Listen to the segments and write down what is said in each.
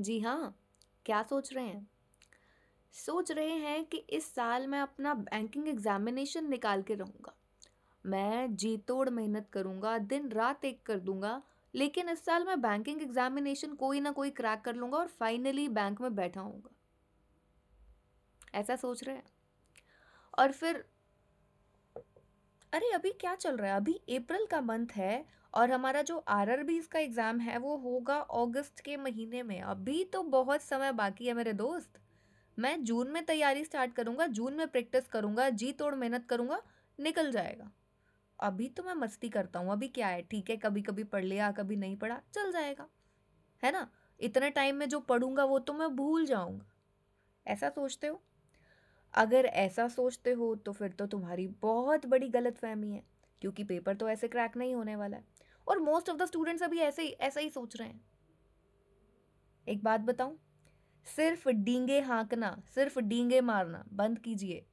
जी हाँ क्या सोच रहे हैं सोच रहे हैं कि इस साल मैं अपना बैंकिंग एग्ज़ामिनेशन निकाल के रहूँगा मैं जी तोड़ मेहनत करूँगा दिन रात एक कर दूंगा लेकिन इस साल मैं बैंकिंग एग्ज़ामिनेशन कोई ना कोई क्रैक कर लूँगा और फाइनली बैंक में बैठा हूँगा ऐसा सोच रहे हैं और फिर अरे अभी क्या चल रहा है अभी अप्रैल का मंथ है और हमारा जो आर आर बीज इसका एग्ज़ाम है वो होगा अगस्त के महीने में अभी तो बहुत समय बाकी है मेरे दोस्त मैं जून में तैयारी स्टार्ट करूँगा जून में प्रैक्टिस करूँगा जी तोड़ मेहनत करूँगा निकल जाएगा अभी तो मैं मस्ती करता हूँ अभी क्या है ठीक है कभी कभी पढ़ लिया कभी नहीं पढ़ा चल जाएगा है ना इतने टाइम में जो पढ़ूंगा वो तो मैं भूल जाऊँगा ऐसा सोचते हो अगर ऐसा सोचते हो तो फिर तो तुम्हारी बहुत बड़ी गलत फहमी है क्योंकि पेपर तो ऐसे क्रैक नहीं होने वाला है और मोस्ट ऑफ द स्टूडेंट्स अभी ऐसे ही ऐसा ही सोच रहे हैं एक बात बताऊं सिर्फ डींगे हाँकना सिर्फ डींगे मारना बंद कीजिए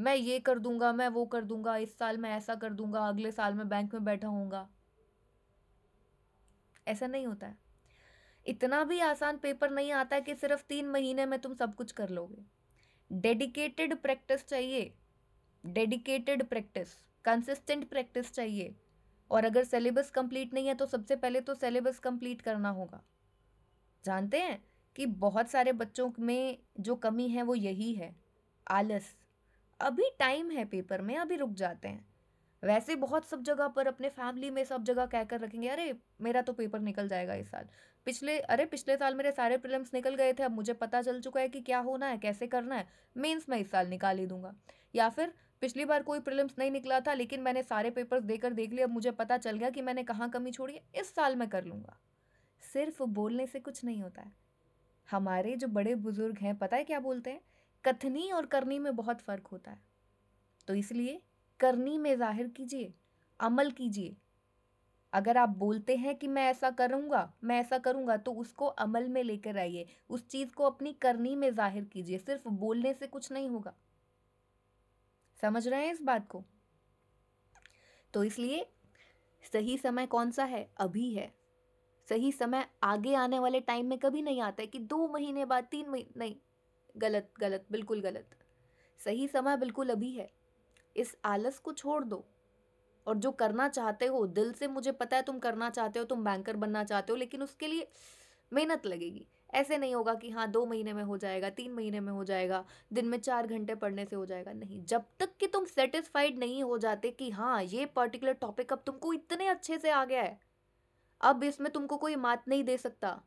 मैं ये कर दूंगा मैं वो कर दूंगा इस साल मैं ऐसा कर दूंगा अगले साल मैं बैंक में बैठा होऊंगा ऐसा नहीं होता है इतना भी आसान पेपर नहीं आता है कि सिर्फ तीन महीने में तुम सब कुछ कर लोगे डेडिकेटेड प्रैक्टिस चाहिए डेडिकेटेड प्रैक्टिस कंसिस्टेंट प्रैक्टिस चाहिए और अगर सिलेबस कंप्लीट नहीं है तो सबसे पहले तो सिलेबस कंप्लीट करना होगा जानते हैं कि बहुत सारे बच्चों में जो कमी है वो यही है आलस अभी टाइम है पेपर में अभी रुक जाते हैं वैसे बहुत सब जगह पर अपने फैमिली में सब जगह कहकर रखेंगे अरे मेरा तो पेपर निकल जाएगा इस साल पिछले अरे पिछले साल मेरे सारे प्रिलम्स निकल गए थे अब मुझे पता चल चुका है कि क्या होना है कैसे करना है मेंस मैं इस साल निकाल ही दूंगा या फिर पिछली बार कोई प्रिलिम्स नहीं निकला था लेकिन मैंने सारे पेपर्स देकर देख लिए अब मुझे पता चल गया कि मैंने कहाँ कमी छोड़ी है इस साल मैं कर लूँगा सिर्फ बोलने से कुछ नहीं होता है हमारे जो बड़े बुज़ुर्ग हैं पता है क्या बोलते हैं कथनी और करनी में बहुत फ़र्क होता है तो इसलिए करनी में जाहिर कीजिए अमल कीजिए अगर आप बोलते हैं कि मैं ऐसा करूँगा मैं ऐसा करूँगा तो उसको अमल में लेकर आइए उस चीज़ को अपनी करनी में जाहिर कीजिए सिर्फ बोलने से कुछ नहीं होगा समझ रहे हैं इस बात को तो इसलिए सही समय कौन सा है अभी है सही समय आगे आने वाले टाइम में कभी नहीं आता है कि दो महीने बाद तीन महीने नहीं गलत गलत बिल्कुल गलत सही समय बिल्कुल अभी है इस आलस को छोड़ दो और जो करना चाहते हो दिल से मुझे पता है तुम करना चाहते हो तुम बैंकर बनना चाहते हो लेकिन उसके लिए मेहनत लगेगी ऐसे नहीं होगा कि हाँ दो महीने में हो जाएगा तीन महीने में हो जाएगा दिन में चार घंटे पढ़ने से हो जाएगा नहीं जब तक कि तुम सेटिस्फाइड नहीं हो जाते कि हाँ ये पर्टिकुलर टॉपिक अब तुमको इतने अच्छे से आ गया है अब इसमें तुमको कोई मात नहीं दे सकता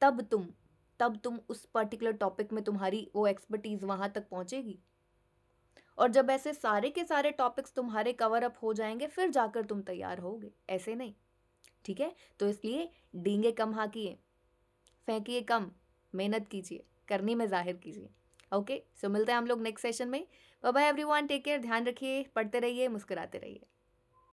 तब तुम तब तुम उस पर्टिकुलर टॉपिक में तुम्हारी वो एक्सपर्टीज़ वहाँ तक पहुँचेगी और जब ऐसे सारे के सारे टॉपिक्स तुम्हारे कवर अप हो जाएंगे फिर जाकर तुम तैयार होगे ऐसे नहीं ठीक है तो इसलिए डींगे कम हाकिए फेंकिए कम मेहनत कीजिए करनी में जाहिर कीजिए ओके सो मिलते हैं हम लोग नेक्स्ट सेशन में बाय एवरीवन टेक केयर ध्यान रखिए पढ़ते रहिए मुस्कुराते रहिए